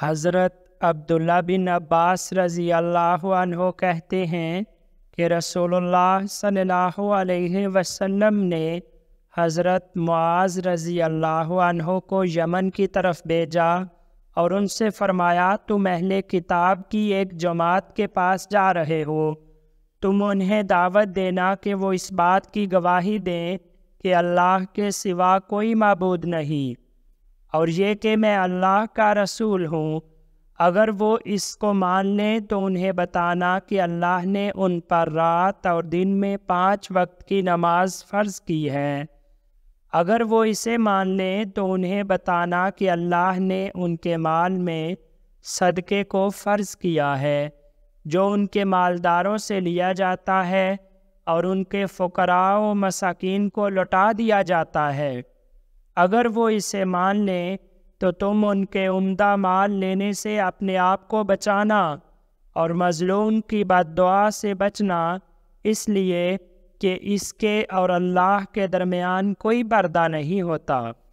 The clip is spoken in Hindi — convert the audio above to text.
हज़रत अब्दुल्ला बिन अब्बास रज़ी अल्लाह कहते हैं कि रसोल्ला सल्लल्लाहु अलैहि वसल्लम ने हज़रत मुआज़ रज़ी अल्लाह को यमन की तरफ भेजा और उनसे फरमाया तुम अहले किताब की एक जमात के पास जा रहे हो तुम उन्हें दावत देना कि वो इस बात की गवाही दें कि अल्लाह के सिवा कोई मबूद नहीं और ये कि मैं अल्लाह का रसूल हूँ अगर वो इसको मान लें तो उन्हें बताना कि अल्लाह ने उन पर रात और दिन में पाँच वक्त की नमाज फ़र्ज़ की है अगर वो इसे मान लें तो उन्हें बताना कि अल्लाह ने उनके माल में सदक़े को फ़र्ज़ किया है जो उनके मालदारों से लिया जाता है और उनके फ़करा व मसाकिन को लौटा दिया जाता है अगर वो इसे मान लें तो तुम उनके उम्दा माल लेने से अपने आप को बचाना और मजलूम की बददुआ से बचना इसलिए कि इसके और अल्लाह के दरमियान कोई पर्दा नहीं होता